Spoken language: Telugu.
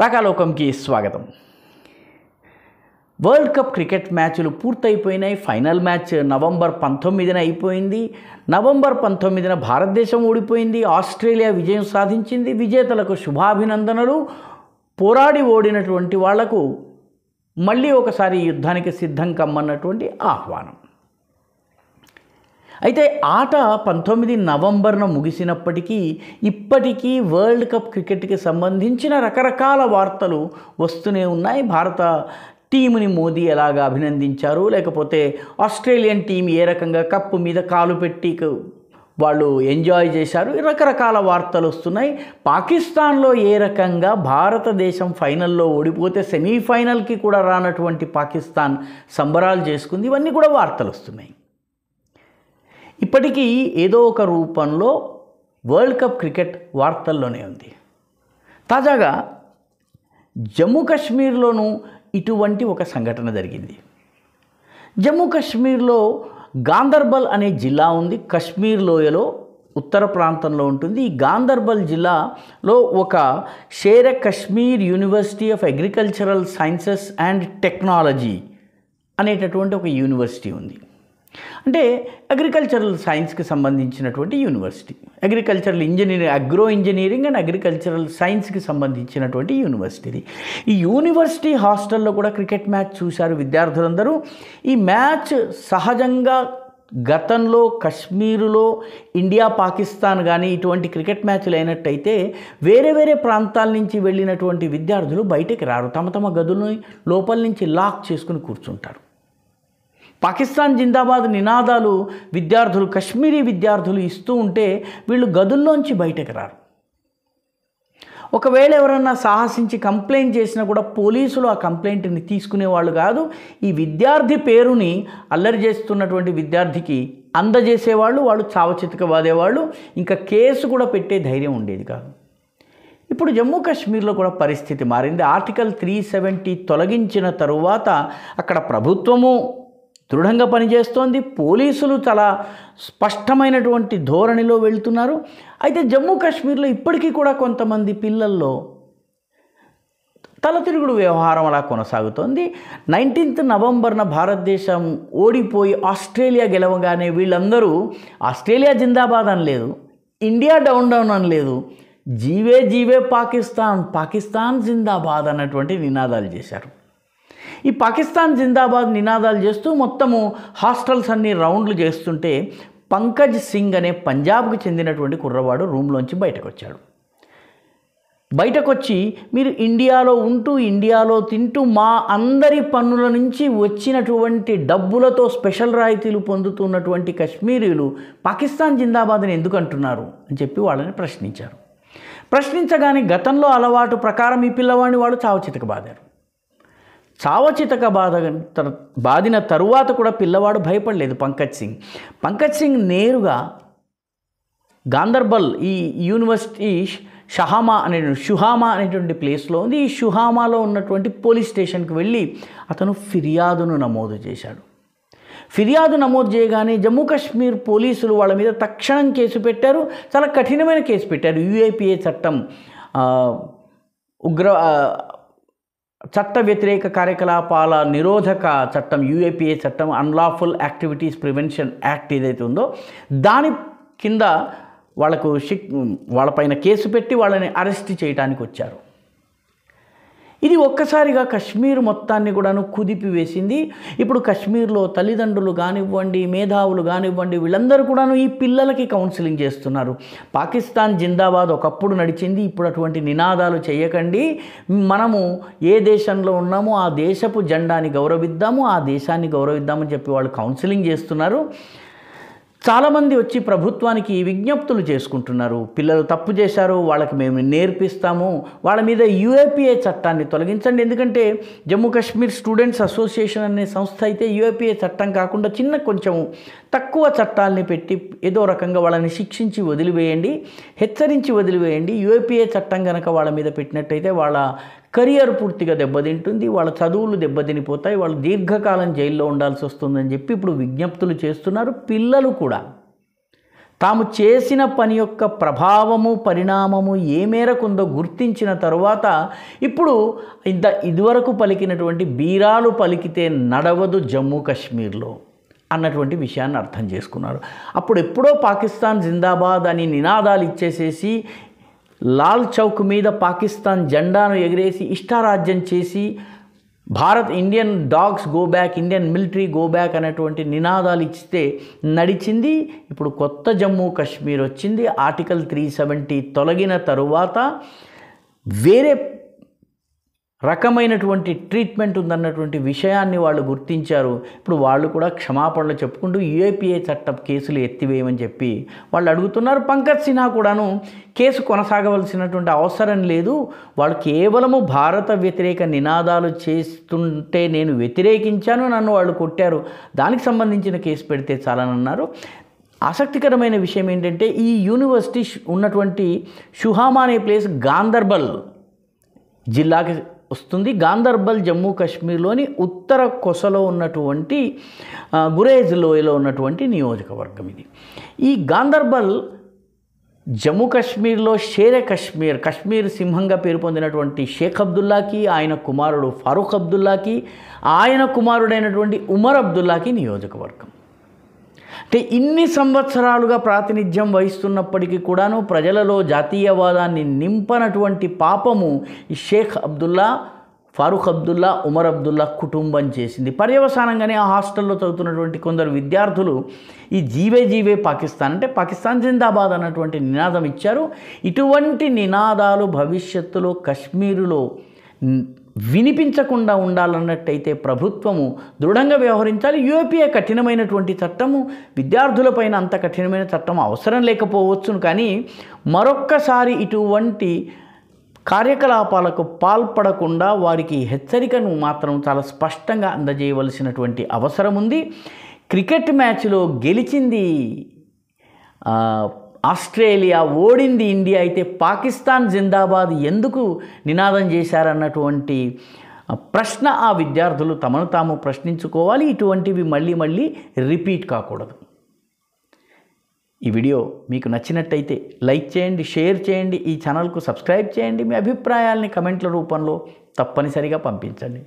రాకాలోకంకి స్వాగతం వరల్డ్ కప్ క్రికెట్ మ్యాచ్లు పూర్తయిపోయినాయి ఫైనల్ మ్యాచ్ నవంబర్ పంతొమ్మిదిన అయిపోయింది నవంబర్ పంతొమ్మిదిన భారతదేశం ఓడిపోయింది ఆస్ట్రేలియా విజయం సాధించింది విజేతలకు శుభాభినందనలు పోరాడి ఓడినటువంటి వాళ్లకు మళ్ళీ ఒకసారి యుద్ధానికి సిద్ధం కమ్మన్నటువంటి ఆహ్వానం అయితే ఆట పంతొమ్మిది నవంబర్న ముగిసినప్పటికీ ఇప్పటికీ వరల్డ్ కప్ క్రికెట్కి సంబంధించిన రకరకాల వార్తలు వస్తూనే ఉన్నాయి భారత టీముని మోదీ ఎలాగ అభినందించారు లేకపోతే ఆస్ట్రేలియన్ టీం ఏ రకంగా కప్పు మీద కాలు పెట్టి వాళ్ళు ఎంజాయ్ చేశారు రకరకాల వార్తలు వస్తున్నాయి పాకిస్తాన్లో ఏ రకంగా భారతదేశం ఫైనల్లో ఓడిపోతే సెమీఫైనల్కి కూడా రానటువంటి పాకిస్తాన్ సంబరాలు చేసుకుంది ఇవన్నీ కూడా వార్తలు వస్తున్నాయి ఇప్పటికీ ఏదో ఒక రూపంలో వరల్డ్ కప్ క్రికెట్ వార్తల్లోనే ఉంది తాజాగా జమ్మూ కాశ్మీర్లోనూ ఇటువంటి ఒక సంఘటన జరిగింది జమ్మూ కాశ్మీర్లో గాందర్బల్ అనే జిల్లా ఉంది కశ్మీర్ లోయలో ఉత్తర ప్రాంతంలో ఉంటుంది ఈ గాందర్బల్ జిల్లాలో ఒక Sher-e Kashmir university of agricultural sciences and technology అనేటటువంటి ఒక యూనివర్సిటీ ఉంది అంటే అగ్రికల్చరల్ సైన్స్కి సంబంధించినటువంటి university agricultural engineering agro engineering and agricultural సైన్స్కి సంబంధించినటువంటి యూనివర్సిటీది ఈ యూనివర్సిటీ హాస్టల్లో కూడా క్రికెట్ మ్యాచ్ చూశారు విద్యార్థులందరూ ఈ మ్యాచ్ సహజంగా గతంలో కశ్మీరులో ఇండియా పాకిస్తాన్ కానీ ఇటువంటి క్రికెట్ మ్యాచ్లు అయినట్టయితే వేరే వేరే ప్రాంతాల నుంచి వెళ్ళినటువంటి విద్యార్థులు బయటకు రారు తమ తమ గదులను లోపల నుంచి లాక్ చేసుకుని కూర్చుంటారు పాకిస్తాన్ జిందాబాద్ నినాదాలు విద్యార్థులు కశ్మీరీ విద్యార్థులు ఇస్తూ ఉంటే వీళ్ళు గదుల్లోంచి బయటకు రారు ఒకవేళ ఎవరన్నా సాహసించి కంప్లైంట్ చేసినా కూడా పోలీసులు ఆ కంప్లైంట్ని తీసుకునేవాళ్ళు కాదు ఈ విద్యార్థి పేరుని అల్లరి చేస్తున్నటువంటి విద్యార్థికి అందజేసేవాళ్ళు వాళ్ళు చావచితక వాదేవాళ్ళు ఇంకా కేసు కూడా పెట్టే ధైర్యం ఉండేది కాదు ఇప్పుడు జమ్మూ కాశ్మీర్లో కూడా పరిస్థితి మారింది ఆర్టికల్ త్రీ సెవెంటీ తొలగించిన తరువాత అక్కడ ప్రభుత్వము దృఢంగా పనిచేస్తోంది పోలీసులు చాలా స్పష్టమైనటువంటి ధోరణిలో వెళ్తున్నారు అయితే జమ్మూ కాశ్మీర్లో ఇప్పటికీ కూడా కొంతమంది పిల్లల్లో తలతిరుగుడు వ్యవహారం అలా కొనసాగుతోంది నైన్టీన్త్ నవంబర్న భారతదేశం ఓడిపోయి ఆస్ట్రేలియా గెలవగానే వీళ్ళందరూ ఆస్ట్రేలియా జిందాబాద్ అని లేదు ఇండియా డౌన్ డౌన్ అని లేదు జీవే జీవే పాకిస్తాన్ పాకిస్తాన్ జిందాబాద్ అన్నటువంటి నినాదాలు చేశారు ఈ పాకిస్తాన్ జిందాబాద్ నినాదాలు చేస్తూ మొత్తము హాస్టల్స్ అన్ని రౌండ్లు చేస్తుంటే పంకజ్ సింగ్ అనే పంజాబ్కి చెందినటువంటి కుర్రవాడు రూమ్లోంచి బయటకు వచ్చాడు బయటకు వచ్చి మీరు ఇండియాలో ఉంటూ ఇండియాలో తింటూ మా అందరి పన్నుల నుంచి వచ్చినటువంటి డబ్బులతో స్పెషల్ రాయితీలు పొందుతున్నటువంటి కశ్మీరీలు పాకిస్తాన్ జిందాబాద్ని ఎందుకు అంటున్నారు అని చెప్పి వాళ్ళని ప్రశ్నించారు ప్రశ్నించగానే గతంలో అలవాటు ప్రకారం ఈ పిల్లవాడిని వాళ్ళు చావచితక బాదారు సావచితక బాధ తన బాధిన తరువాత కూడా పిల్లవాడు భయపడలేదు పంకజ్ సింగ్ పంకజ్ సింగ్ నేరుగా గాంధర్బల్ ఈ యూనివర్సిటీ షహామా అనే షుహామా అనేటువంటి ప్లేస్లో ఉంది ఈ షుహామాలో ఉన్నటువంటి పోలీస్ స్టేషన్కి వెళ్ళి అతను ఫిర్యాదును నమోదు చేశాడు ఫిర్యాదు నమోదు చేయగానే జమ్మూ కాశ్మీర్ పోలీసులు వాళ్ళ మీద తక్షణం కేసు పెట్టారు చాలా కఠినమైన కేసు పెట్టారు యూఐపిఏ చట్టం ఉగ్ర చట్ట వ్యతిరేక కార్యకలాపాల నిరోధక చట్టం యూఏపీఏ చట్టం అన్లాఫుల్ యాక్టివిటీస్ ప్రివెన్షన్ యాక్ట్ ఏదైతే ఉందో దాని కింద వాళ్ళకు షిక్ వాళ్ళపైన కేసు పెట్టి వాళ్ళని అరెస్ట్ చేయడానికి వచ్చారు ఇది ఒక్కసారిగా కశ్మీర్ మొత్తాన్ని కూడాను కుదిపివేసింది ఇప్పుడు కశ్మీర్లో తల్లిదండ్రులు కానివ్వండి మేధావులు కానివ్వండి వీళ్ళందరూ కూడాను ఈ పిల్లలకి కౌన్సిలింగ్ చేస్తున్నారు పాకిస్తాన్ జిందాబాద్ ఒకప్పుడు నడిచింది ఇప్పుడు అటువంటి నినాదాలు చేయకండి మనము ఏ దేశంలో ఉన్నామో ఆ దేశపు జెండాని గౌరవిద్దాము ఆ దేశాన్ని గౌరవిద్దామని చెప్పి వాళ్ళు కౌన్సిలింగ్ చేస్తున్నారు చాలామంది వచ్చి ప్రభుత్వానికి విజ్ఞప్తులు చేసుకుంటున్నారు పిల్లలు తప్పు చేశారు వాళ్ళకి మేము నేర్పిస్తాము వాళ్ళ మీద యూఏపీఏ చట్టాన్ని తొలగించండి ఎందుకంటే జమ్మూ కాశ్మీర్ స్టూడెంట్స్ అసోసియేషన్ అనే సంస్థ అయితే యూఏపీఏ చట్టం కాకుండా చిన్న కొంచెం తక్కువ చట్టాలని పెట్టి ఏదో రకంగా వాళ్ళని శిక్షించి వదిలివేయండి హెచ్చరించి వదిలివేయండి యూఏపీఏ చట్టం కనుక వాళ్ళ మీద పెట్టినట్టయితే వాళ్ళ కెరియర్ పూర్తిగా దెబ్బతింటుంది వాళ్ళ చదువులు దెబ్బతినిపోతాయి వాళ్ళు దీర్ఘకాలం జైల్లో ఉండాల్సి వస్తుందని చెప్పి ఇప్పుడు విజ్ఞప్తులు చేస్తున్నారు పిల్లలు కూడా తాము చేసిన పని యొక్క ప్రభావము పరిణామము ఏ మేరకు ఉందో గుర్తించిన తరువాత ఇప్పుడు ఇంత ఇదివరకు పలికినటువంటి బీరాలు పలికితే నడవదు జమ్మూ కాశ్మీర్లో అన్నటువంటి విషయాన్ని అర్థం చేసుకున్నారు అప్పుడు ఎప్పుడో పాకిస్తాన్ జిందాబాద్ అని నినాదాలు ఇచ్చేసేసి లాల్ చౌక్ మీద పాకిస్తాన్ జెండాను ఎగిరేసి ఇష్టారాజ్యం చేసి Bharat Indian dogs go back Indian military go back అనేటువంటి నినాదాలు ఇస్తే నడిచింది ఇప్పుడు కొత్త జమ్మూ కాశ్మీర్ వచ్చింది ఆర్టికల్ త్రీ సెవెంటీ తొలగిన తరువాత వేరే రకమైనటువంటి ట్రీట్మెంట్ ఉందన్నటువంటి విషయాన్ని వాళ్ళు గుర్తించారు ఇప్పుడు వాళ్ళు కూడా క్షమాపణలు చెప్పుకుంటూ యూఏపీఏ చట్టం కేసులు ఎత్తివేయమని చెప్పి వాళ్ళు అడుగుతున్నారు పంకజ్ సిన్హా కూడాను కేసు కొనసాగవలసినటువంటి అవసరం లేదు వాళ్ళు కేవలము భారత వ్యతిరేక నినాదాలు చేస్తుంటే నేను వ్యతిరేకించాను నన్ను వాళ్ళు కొట్టారు దానికి సంబంధించిన కేసు పెడితే చాలనన్నారు ఆసక్తికరమైన విషయం ఏంటంటే ఈ యూనివర్సిటీ ఉన్నటువంటి షుహామా అనే ప్లేస్ గాంధర్బల్ జిల్లాకి వస్తుంది గాంధర్బల్ జమ్మూ కాశ్మీర్లోని ఉత్తర కొసలో ఉన్నటువంటి గురేజ్ లోయలో ఉన్నటువంటి నియోజకవర్గం ఇది ఈ గాంధర్బల్ జమ్మూ కాశ్మీర్లో షేరే కశ్మీర్ కశ్మీర్ సింహంగా పేరు పొందినటువంటి షేక్ అబ్దుల్లాకి ఆయన కుమారుడు ఫారూక్ అబ్దుల్లాకి ఆయన కుమారుడైనటువంటి ఉమర్ అబ్దుల్లాకి నియోజకవర్గం అంటే ఇన్ని సంవత్సరాలుగా ప్రాతినిధ్యం వహిస్తున్నప్పటికీ కూడాను ప్రజలలో జాతీయవాదాన్ని నింపనటువంటి పాపము ఈ షేక్ అబ్దుల్లా ఫారూక్ అబ్దుల్లా ఉమర్ అబ్దుల్లా కుటుంబం చేసింది పర్యవసానంగానే ఆ హాస్టల్లో చదువుతున్నటువంటి కొందరు విద్యార్థులు ఈ జీవే జీవే పాకిస్తాన్ అంటే పాకిస్తాన్ జిందాబాద్ అన్నటువంటి నినాదం ఇచ్చారు ఇటువంటి నినాదాలు భవిష్యత్తులో కశ్మీరులో వినిపించకుండా ఉండాలన్నట్టయితే ప్రభుత్వము దృఢంగా వ్యవహరించాలి యూపీఏ కఠినమైనటువంటి చట్టము విద్యార్థులపైన అంత కఠినమైన చట్టం అవసరం లేకపోవచ్చును కానీ మరొక్కసారి ఇటువంటి కార్యకలాపాలకు పాల్పడకుండా వారికి హెచ్చరికను మాత్రం చాలా స్పష్టంగా అందజేయవలసినటువంటి అవసరం ఉంది క్రికెట్ మ్యాచ్లో గెలిచింది ఆస్ట్రేలియా ఓడింది ఇండియా అయితే పాకిస్తాన్ జిందాబాద్ ఎందుకు నినాదం చేశారన్నటువంటి ప్రశ్న ఆ విద్యార్థులు తమను తాము ప్రశ్నించుకోవాలి ఇటువంటివి మళ్ళీ మళ్ళీ రిపీట్ కాకూడదు ఈ వీడియో మీకు నచ్చినట్టయితే లైక్ చేయండి షేర్ చేయండి ఈ ఛానల్కు సబ్స్క్రైబ్ చేయండి మీ అభిప్రాయాల్ని కమెంట్ల రూపంలో తప్పనిసరిగా పంపించండి